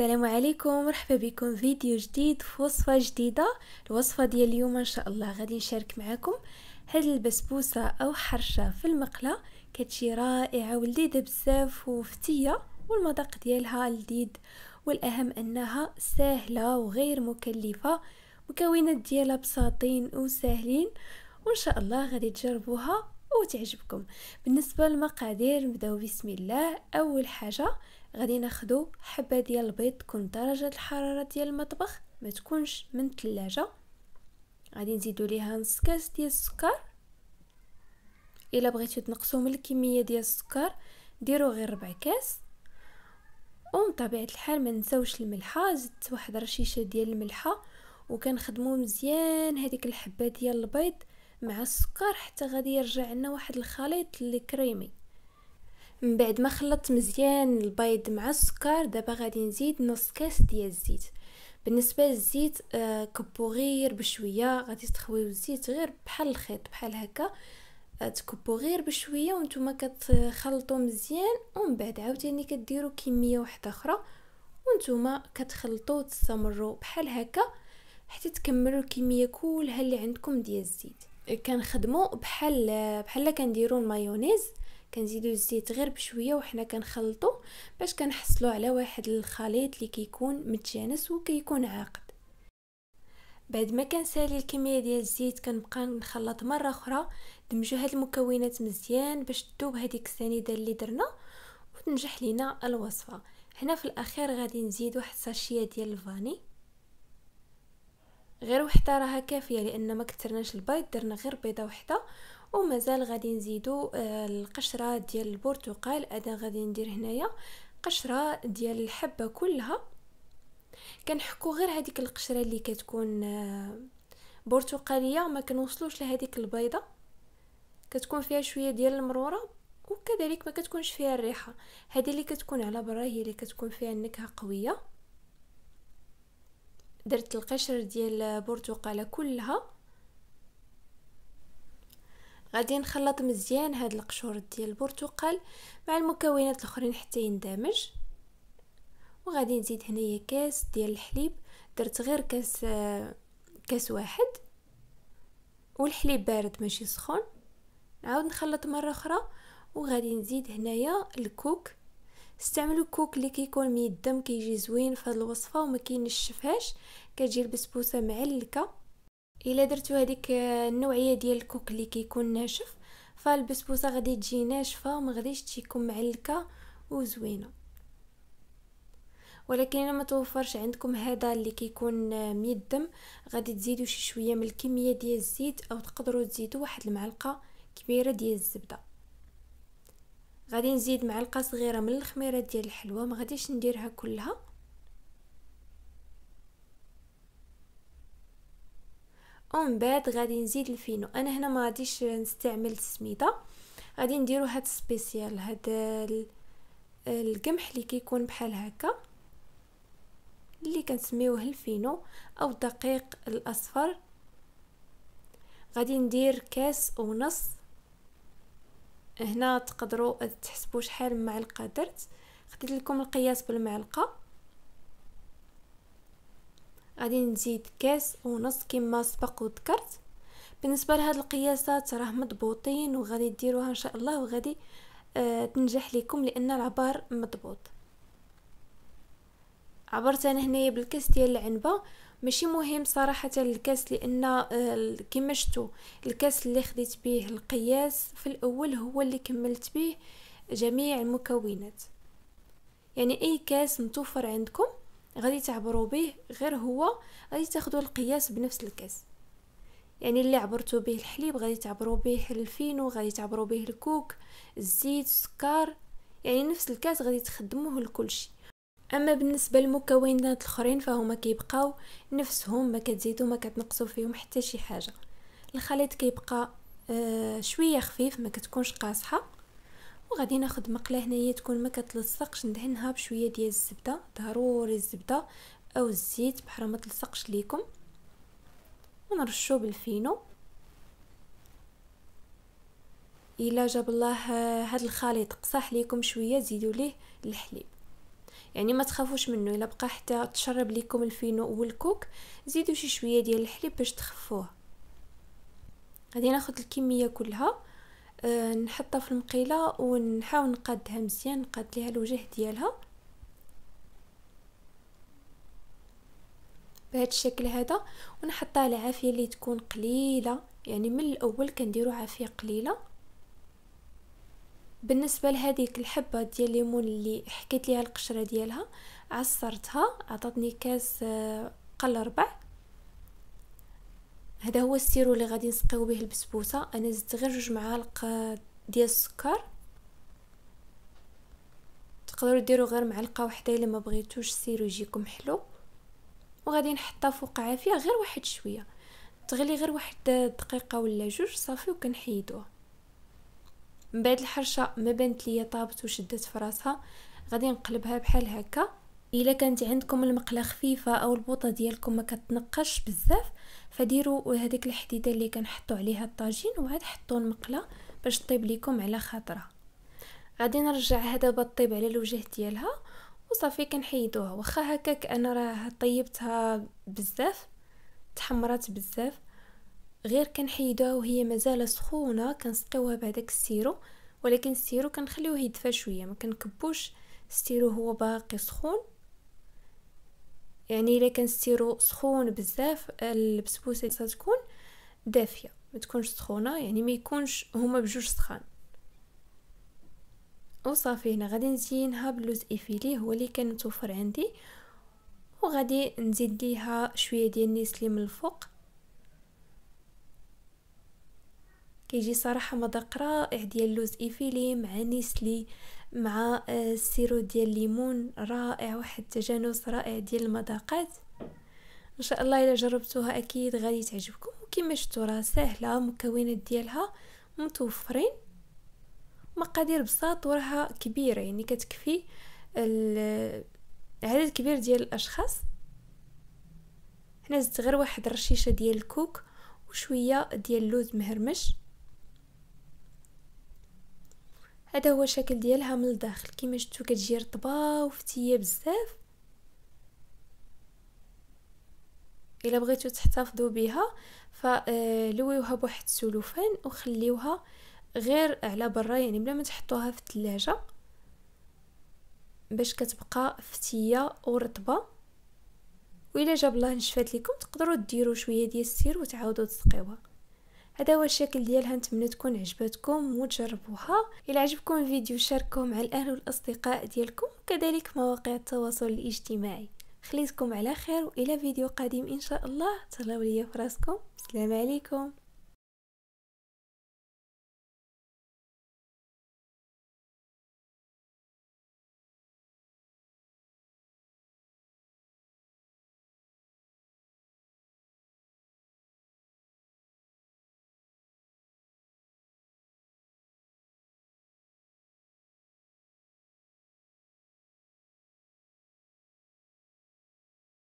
السلام عليكم مرحبا بكم فيديو جديد في وصفه جديده الوصفه ديال اليوم ان شاء الله غادي نشارك معكم هاد البسبوسه او حرشه في المقله كتجي رائعه ولذيذه بزاف وفتيه والمذاق ديالها لذيذ والاهم انها سهله وغير مكلفه مكونات ديالها بساطين وسهلين وان شاء الله غادي تجربوها وتعجبكم بالنسبه للمقادير نبداو بسم الله اول حاجه غادي ناخدو حبه ديال البيض تكون درجه الحراره ديال المطبخ ما تكونش من الثلاجه غادي نزيدو ليها نص كاس ديال السكر الا بغيتو تنقصوا من الكميه ديال السكر ديروا غير ربع كاس ومن طبيعه الحال ما نساوش الملحه زدت واحد رشيشه ديال الملحه وكنخدموا مزيان هذيك الحبه ديال البيض مع السكر حتى غادي يرجع لنا واحد الخليط اللي كريمي من بعد ما خلطت مزيان البيض مع السكر دابا غادي نزيد نص كاس ديال الزيت بالنسبه للزيت آه، كبو غير بشويه غادي تخويو الزيت غير بحال الخيط بحال هكا آه، تكبو غير بشويه وانتم كتخلطوا مزيان ومن بعد عاوتاني كديروا كميه واحده اخرى وانتم كتخلطوا وتستمروا بحال هكا حتى تكملوا الكميه كلها اللي عندكم ديال الزيت كنخدموا بحال آه، بحال كنديروا المايونيز كنزيدو الزيت غير بشويه وحنا كنخلطو باش كنحصلو على واحد الخليط اللي كيكون متجانس وكيكون عاقد بعد ما كنسالي الكميه ديال الزيت كنبقى نخلط مره اخرى دمجوا هاد المكونات مزيان باش تذوب هذيك السنيده اللي درنا وتنجح لينا الوصفه هنا في الاخير غادي نزيد واحد الساشيه ديال الفاني غير وحده راها كافيه لان ما كثرناش البيض درنا غير بيضه وحده ومازال غادي نزيدو آه، القشره ديال البرتقال أدا غادي ندير هنايا قشره ديال الحبه كلها كنحكو غير هذيك القشره اللي كتكون آه، برتقاليه ما كنوصلوش لهذيك البيضه كتكون فيها شويه ديال المروره وكذلك ما كتكونش فيها الريحه هذه اللي كتكون على برا هي اللي كتكون فيها النكهه قويه درت القشر ديال البرتقاله كلها غادي نخلط مزيان هاد القشور ديال البرتقال مع المكونات الاخرين حتى يندمج وغادي نزيد هنايا كاس ديال الحليب درت غير كاس كاس واحد والحليب بارد ماشي سخون نعاود نخلط مره اخرى وغادي نزيد هنايا الكوك استعملوا الكوك اللي كيكون ميدم كيجي زوين في هذه الوصفه وما كينشفهاش كتجي البسبوسه معلكه الا درتو هذيك آه، النوعيه ديال الكوك اللي كيكون ناشف فالبسبوسه غادي تجي ناشفه وما غاديش تيكون معلكه وزوينه ولكن الا ما توفرش عندكم هذا اللي كيكون آه، ميدم غادي تزيدوا شي شويه من الكميه ديال الزيت او تقدروا تزيدوا واحد المعلقه كبيره ديال الزبده غادي نزيد معلقه صغيره من الخميره ديال الحلوه ما غاديش نديرها كلها ومن بعد غادي نزيد الفينو انا هنا ما غاديش نستعمل السميده غادي نديرو هاد سبيسيال هاد القمح اللي كيكون بحال هكا اللي كنسميوه الفينو او الدقيق الاصفر غادي ندير كاس ونص هنا تقدروا تحسبوا شحال معلقه درت خديت لكم القياس بالمعلقه غادي نزيد كاس ونص كما سبق وذكرت بالنسبه لهاد القياسات راه مضبوطين وغادي ديروها ان شاء الله وغادي آه تنجح لكم لان العبار مضبوط عبرت انا هنايا بالكاس ديال العنبه ماشي مهم صراحه الكاس لان آه كما شفتوا الكاس اللي خديت به القياس في الاول هو اللي كملت به جميع المكونات يعني اي كاس متوفر عندكم غادي تعبروا به غير هو غادي تاخذوا القياس بنفس الكاس يعني اللي عبرتوا به الحليب غادي تعبروا به الفينو غادي تعبروا به الكوك الزيت السكر يعني نفس الكاس غادي تخدموه لكل شيء اما بالنسبه للمكونات الاخرين فهما كيبقاو نفسهم ما كتزيدوا ما كتنقصوا فيهم حتى شي حاجه الخليط كيبقى آه شويه خفيف ما كتكونش قاصحه وغادي ناخد مقله هنايا تكون ما كتلصقش ندهنها بشويه ديال الزبده ضروري الزبده او الزيت بحال ما تلصقش ليكم ونرشو بالفينو الا جاب الله هاد الخليط قصح ليكم شويه زيدوا ليه الحليب يعني ما تخافوش منه الا بقى حتى تشرب ليكم الفينو والكوك زيدوا شي شويه ديال الحليب باش تخفوه غادي ناخذ الكميه كلها آه، نحطها في المقيله ونحاول نقادها مزيان نقاد ليها الوجه ديالها بهذا الشكل هذا ونحطها العافيه اللي تكون قليله يعني من الاول كنديرو عافيه قليله بالنسبه لهذيك الحبه ديال الليمون اللي حكيت ليها القشره ديالها عصرتها عطاتني كاس آه، قل ربع هذا هو السيرو اللي غادي نسقيو به البسبوسه انا زدت غير جوج معالق آه، ديال السكر تقدروا ديروا غير معلقه وحده الا ما بغيتوش السيرو يجيكم حلو وغادي نحطها فوق عافيه غير واحد شويه تغلي غير واحد دقيقه ولا جوج صافي وكنحيدوه من بعد الحرشه ما بانت ليا طابت وشدت في راسها غادي نقلبها بحال هكا الا كانت عندكم المقله خفيفه او البوطه ديالكم ما كتنقش بزاف فديروا هذيك الحديده اللي كنحطوا عليها الطاجين وعاد حطوا المقله باش طيب ليكم على خاطرها غادي نرجعها دابا طيب على الوجه ديالها وصافي كنحيدوها واخا هكاك انا راه طيبتها بزاف تحمرات بزاف غير كنحيدوها وهي مازال سخونه كنسقيوها بهذاك السيرو ولكن السيرو كنخليوه يدفى شويه ما كنكبوش السيرو هو باقي سخون يعني الا كان ستيرو سخون بزاف البسبوسه تكون دافيه ما تكونش سخونه يعني ما يكونش هما بجوج سخان وصافي هنا غادي نزينها باللوز ايفيلي هو اللي كان متوفر عندي وغادي نزيد ليها شويه ديال النسلي من الفوق كيجي صراحه مذاق رائع ديال اللوز ايفيلي مع نيسلي مع آه، السيرو ديال الليمون رائع واحد التجانس رائع ديال المذاقات ان شاء الله الا جربتوها اكيد غادي تعجبكم وكما شفتوا راه سهله المكونات ديالها متوفرين مقادير بساط وراها كبيره يعني كتكفي عدد كبير ديال الاشخاص هنا زدت غير واحد رشيشه ديال الكوك وشويه ديال اللوز مهرمش هذا هو الشكل ديالها من الداخل كما شفتوا كتجي رطبه وفتيه بزاف الا بغيتو تحتفظوا بها فلويوها آه، بواحد السلوفان وخليوها غير على برا يعني بلا ما تحطوها في الثلاجه باش كتبقى فتيه ورطبه وإلا جاب الله نشفات لكم تقدروا ديروا شويه ديال السير وتعاودوا تسقيوها هذا هو الشكل ديالها نتمنى تكون عجبتكم وتجربوها الى عجبكم الفيديو شاركوه مع الاهل والاصدقاء ديالكم كذلك مواقع التواصل الاجتماعي خليتكم على خير والى فيديو قادم ان شاء الله تهلاو ليا فراسكم السلام عليكم